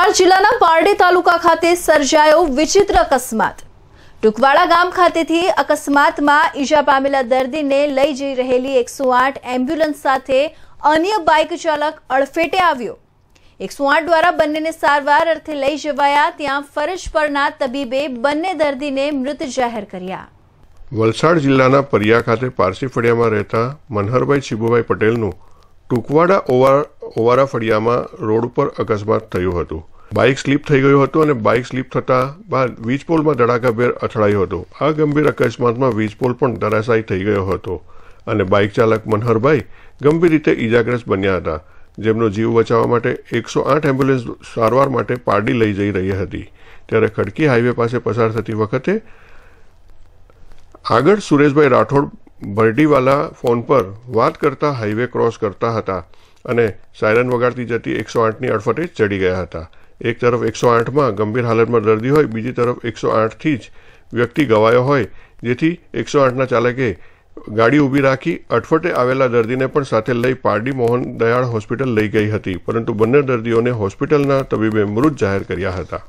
વલસાડ જિલ્લાના પારડી તાલુકા ખાતે સર્જાયો વિચિત્ર અકસ્માત ટુકવાડા ગામ ખાતેથી અકસ્માતમાં ઈજા પામેલા દર્દીને લઈ જઈ રહેલી એકસો આઠ એમ્બ્યુલન્સ સાથે અન્ય બાઇક ચાલક અડફેટે આવ્યો એકસો આઠ દ્વારા બંનેને સારવાર અર્થે લઈ જવાયા ત્યાં ફરજ પરના તબીબે બંને દર્દીને મૃત જાહેર કર્યા વલસાડ જિલ્લાના પરિયા ખાતે પારસી ફળિયામાં રહેતા મનહરભાઈ શિબુભાઈ પટેલનું ટુકવાડા ઓવર ઓવારા ફળિયામાં રોડ ઉપર અકસ્માત થયું હતું બાઇક સ્લીપ થઈ ગયું હતું અને બાઇક સ્લીપ થતા બાદ વીજપોલમાં ધડાકાભેર અથડાયું હતું આ ગંભીર અકસ્માતમાં વીજપોલ પણ ધરાશાયી થઈ ગયો હતો અને બાઇક ચાલક મનહરભાઈ ગંભીર રીતે ઇજાગ્રસ્ત બન્યા હતા જેમનો જીવ બચાવવા માટે એકસો આઠ એમ્બ્યુલન્સ સારવાર માટે પારડી લઈ જઈ રહી હતી ત્યારે ખડકી હાઈવે પાસે પસાર થતી વખતે આગળ સુરેશભાઈ રાઠોડ બરડીવાલા ફોન પર વાત કરતા હાઈવે ક્રોસ કરતા હતા અને સાયરન વગાડતી જતી એકસો આઠની અડફટે ચડી ગયા હતા એક તરફ એકસો આઠમાં ગંભીર હાલતમાં દર્દી હોય બીજી તરફ એકસો આઠથી જ વ્યક્તિ ગવાયો હોય જેથી એકસો આઠના ચાલકે ગાડી ઊભી રાખી અટફટે આવેલા દર્દીને પણ સાથે લઈ પારડી મોહન દયાળ હોસ્પિટલ લઈ ગઈ હતી પરંતુ બંને દર્દીઓને હોસ્પિટલના તબીબે મૃત જાહેર કર્યા હતા